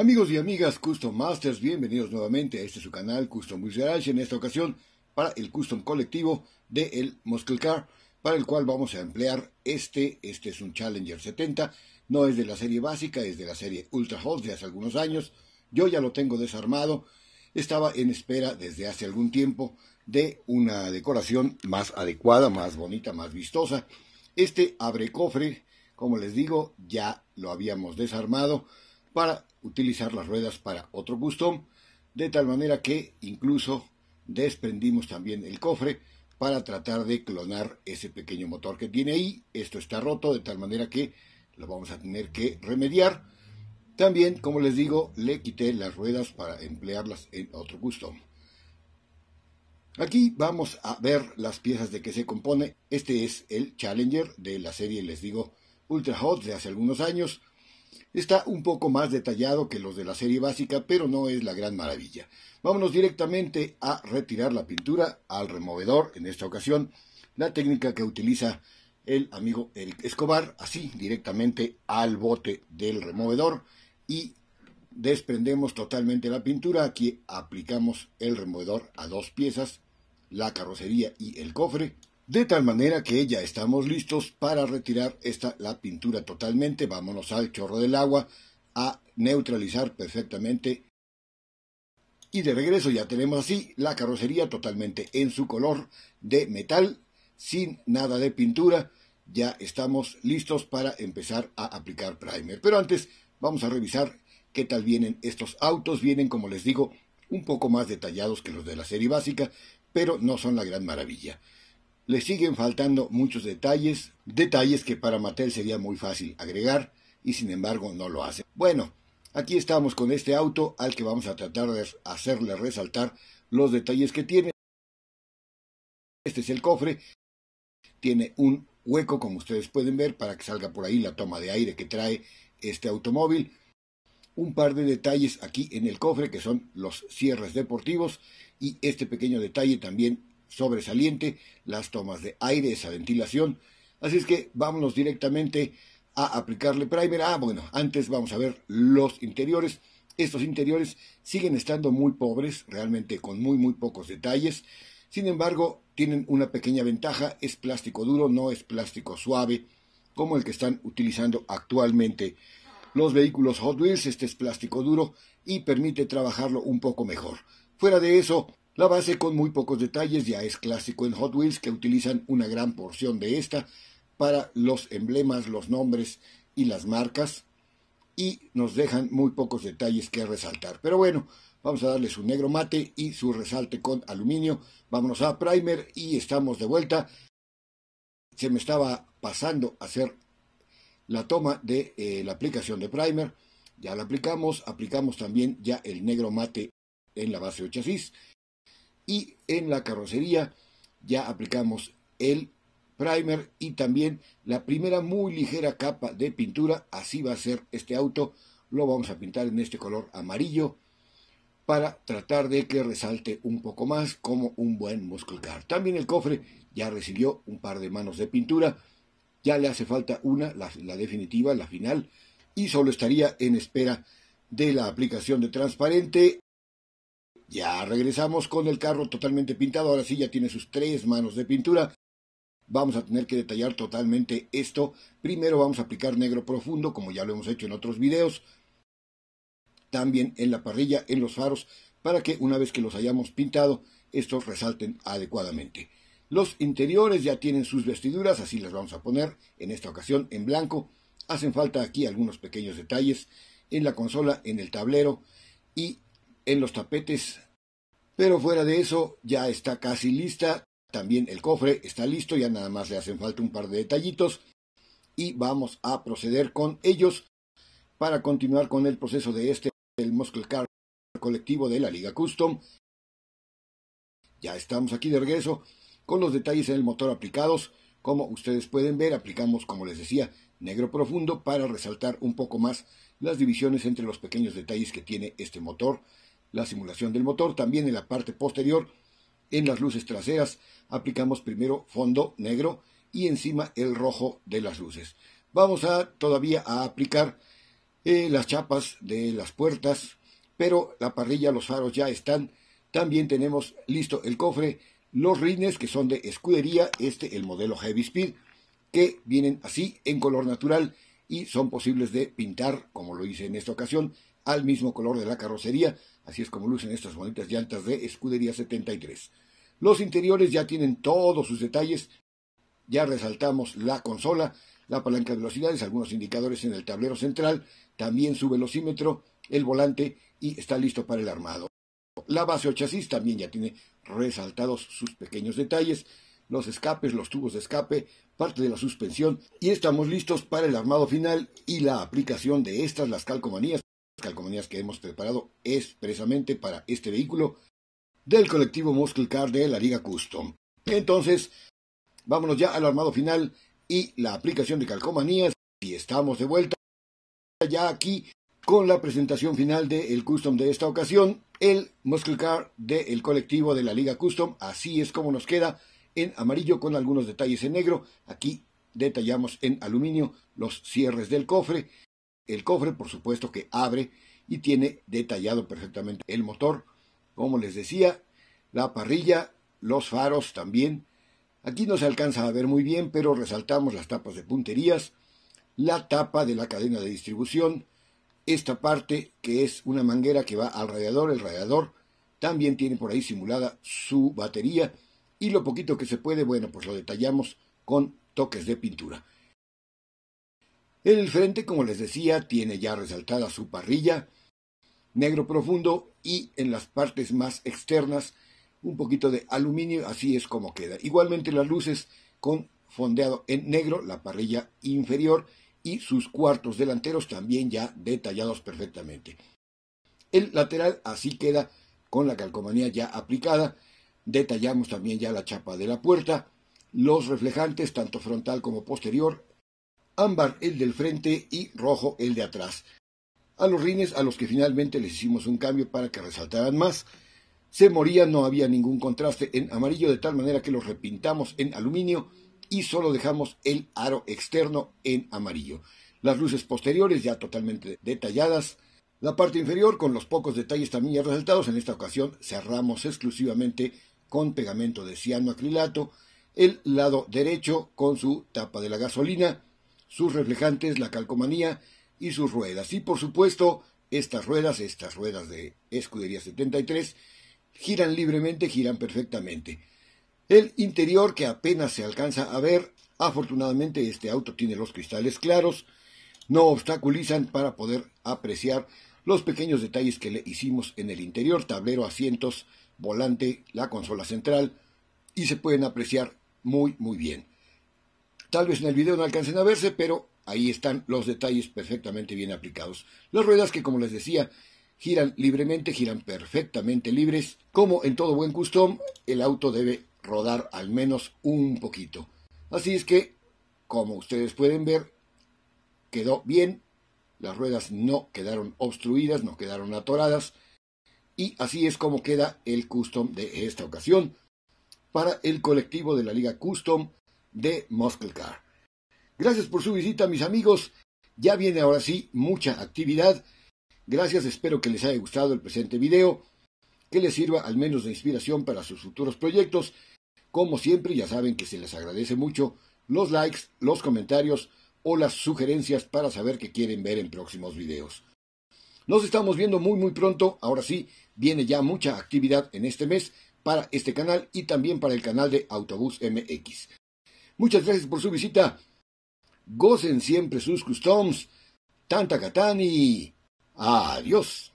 Amigos y amigas Custom Masters, bienvenidos nuevamente a este su canal Custom Wheels Garage, en esta ocasión para el custom colectivo de el Muscle Car, para el cual vamos a emplear este, este es un Challenger 70, no es de la serie básica, es de la serie Ultra Hot de hace algunos años, yo ya lo tengo desarmado, estaba en espera desde hace algún tiempo de una decoración más adecuada, más bonita, más vistosa, este abre cofre, como les digo, ya lo habíamos desarmado, para utilizar las ruedas para otro custom, de tal manera que incluso desprendimos también el cofre para tratar de clonar ese pequeño motor que tiene ahí. Esto está roto de tal manera que lo vamos a tener que remediar. También, como les digo, le quité las ruedas para emplearlas en otro custom. Aquí vamos a ver las piezas de que se compone. Este es el Challenger de la serie, les digo, Ultra Hot de hace algunos años. Está un poco más detallado que los de la serie básica, pero no es la gran maravilla. Vámonos directamente a retirar la pintura al removedor, en esta ocasión, la técnica que utiliza el amigo Eric Escobar, así directamente al bote del removedor y desprendemos totalmente la pintura. Aquí aplicamos el removedor a dos piezas, la carrocería y el cofre. De tal manera que ya estamos listos para retirar esta, la pintura totalmente. Vámonos al chorro del agua a neutralizar perfectamente. Y de regreso ya tenemos así la carrocería totalmente en su color de metal, sin nada de pintura. Ya estamos listos para empezar a aplicar primer. Pero antes vamos a revisar qué tal vienen estos autos. Vienen, como les digo, un poco más detallados que los de la serie básica, pero no son la gran maravilla. Le siguen faltando muchos detalles, detalles que para Mattel sería muy fácil agregar y sin embargo no lo hace. Bueno, aquí estamos con este auto al que vamos a tratar de hacerle resaltar los detalles que tiene. Este es el cofre, tiene un hueco como ustedes pueden ver para que salga por ahí la toma de aire que trae este automóvil. Un par de detalles aquí en el cofre que son los cierres deportivos y este pequeño detalle también sobresaliente las tomas de aire, esa ventilación. Así es que vámonos directamente a aplicarle primer. Ah, bueno, antes vamos a ver los interiores. Estos interiores siguen estando muy pobres, realmente con muy, muy pocos detalles. Sin embargo, tienen una pequeña ventaja, es plástico duro, no es plástico suave, como el que están utilizando actualmente los vehículos Hot Wheels. Este es plástico duro y permite trabajarlo un poco mejor. Fuera de eso, la base con muy pocos detalles ya es clásico en Hot Wheels que utilizan una gran porción de esta para los emblemas, los nombres y las marcas y nos dejan muy pocos detalles que resaltar. Pero bueno, vamos a darle su negro mate y su resalte con aluminio. Vámonos a primer y estamos de vuelta. Se me estaba pasando a hacer la toma de eh, la aplicación de primer. Ya la aplicamos, aplicamos también ya el negro mate en la base de chasis y en la carrocería ya aplicamos el primer y también la primera muy ligera capa de pintura. Así va a ser este auto. Lo vamos a pintar en este color amarillo para tratar de que resalte un poco más como un buen muscle car. También el cofre ya recibió un par de manos de pintura. Ya le hace falta una, la, definitiva, la final. Y solo estaría en espera de la aplicación de transparente ya regresamos con el carro totalmente pintado, ahora sí ya tiene sus tres manos de pintura. Vamos a tener que detallar totalmente esto. Primero vamos a aplicar negro profundo, como ya lo hemos hecho en otros videos. También en la parrilla, en los faros, para que una vez que los hayamos pintado, estos resalten adecuadamente. Los interiores ya tienen sus vestiduras, así las vamos a poner, en esta ocasión en blanco. Hacen falta aquí algunos pequeños detalles en la consola, en el tablero y en los tapetes. Pero fuera de eso, ya está casi lista. También el cofre está listo, ya nada más le hacen falta un par de detallitos. Y vamos a proceder con ellos para continuar con el proceso de este, el Muscle Car colectivo de la Liga Custom. Ya estamos aquí de regreso con los detalles en el motor aplicados. Como ustedes pueden ver, aplicamos, como les decía, negro profundo para resaltar un poco más las divisiones entre los pequeños detalles que tiene este motor la simulación del motor, también en la parte posterior, en las luces traseras, aplicamos primero fondo negro y encima el rojo de las luces. Vamos a todavía a aplicar eh, las chapas de las puertas, pero la parrilla, los faros ya están. También tenemos listo el cofre, los rines que son de escudería, este el modelo Heavy Speed, que vienen así en color natural y son posibles de pintar, como lo hice en esta ocasión, al mismo color de la carrocería, así es como lucen estas bonitas llantas de Escudería 73. Los interiores ya tienen todos sus detalles, ya resaltamos la consola, la palanca de velocidades, algunos indicadores en el tablero central, también su velocímetro, el volante y está listo para el armado. La base o chasis también ya tiene resaltados sus pequeños detalles, los escapes, los tubos de escape, parte de la suspensión y estamos listos para el armado final y la aplicación de estas las calcomanías calcomanías que hemos preparado expresamente para este vehículo del colectivo Muscle Car de la Liga Custom. Entonces, vámonos ya al armado final y la aplicación de calcomanías y estamos de vuelta ya aquí con la presentación final del Custom de esta ocasión, el Muscle Car del colectivo de la Liga Custom, así es como nos queda en amarillo con algunos detalles en negro, aquí detallamos en aluminio los cierres del cofre el cofre, por supuesto, que abre y tiene detallado perfectamente el motor, como les decía, la parrilla, los faros también. Aquí no se alcanza a ver muy bien, pero resaltamos las tapas de punterías, la tapa de la cadena de distribución, esta parte que es una manguera que va al radiador, el radiador también tiene por ahí simulada su batería y lo poquito que se puede, bueno, pues lo detallamos con toques de pintura. El frente, como les decía, tiene ya resaltada su parrilla, negro profundo y en las partes más externas un poquito de aluminio, así es como queda. Igualmente las luces con fondeado en negro, la parrilla inferior y sus cuartos delanteros también ya detallados perfectamente. El lateral así queda con la calcomanía ya aplicada. Detallamos también ya la chapa de la puerta, los reflejantes tanto frontal como posterior, ámbar el del frente y rojo el de atrás. A los rines, a los que finalmente les hicimos un cambio para que resaltaran más, se morían, no había ningún contraste en amarillo, de tal manera que los repintamos en aluminio y solo dejamos el aro externo en amarillo. Las luces posteriores ya totalmente detalladas. La parte inferior, con los pocos detalles también ya resaltados, en esta ocasión cerramos exclusivamente con pegamento de cianoacrilato, el lado derecho con su tapa de la gasolina, sus reflejantes, la calcomanía y sus ruedas. Y por supuesto, estas ruedas, estas ruedas de Escudería 73, giran libremente, giran perfectamente. El interior que apenas se alcanza a ver, afortunadamente este auto tiene los cristales claros, no obstaculizan para poder apreciar los pequeños detalles que le hicimos en el interior, tablero, asientos, volante, la consola central, y se pueden apreciar muy, muy bien. Tal vez en el video no alcancen a verse, pero ahí están los detalles perfectamente bien aplicados. Las ruedas que, como les decía, giran libremente, giran perfectamente libres. Como en todo buen custom, el auto debe rodar al menos un poquito. Así es que, como ustedes pueden ver, quedó bien. Las ruedas no quedaron obstruidas, no quedaron atoradas. Y así es como queda el custom de esta ocasión. Para el colectivo de la Liga Custom de Muscle Gracias por su visita, mis amigos. Ya viene ahora sí mucha actividad. Gracias, espero que les haya gustado el presente video, que les sirva al menos de inspiración para sus futuros proyectos. Como siempre, ya saben que se les agradece mucho los likes, los comentarios o las sugerencias para saber qué quieren ver en próximos videos. Nos estamos viendo muy muy pronto. Ahora sí, viene ya mucha actividad en este mes para este canal y también para el canal de Autobús MX. Muchas gracias por su visita. Gocen siempre sus customs. Tanta Catani. Adiós.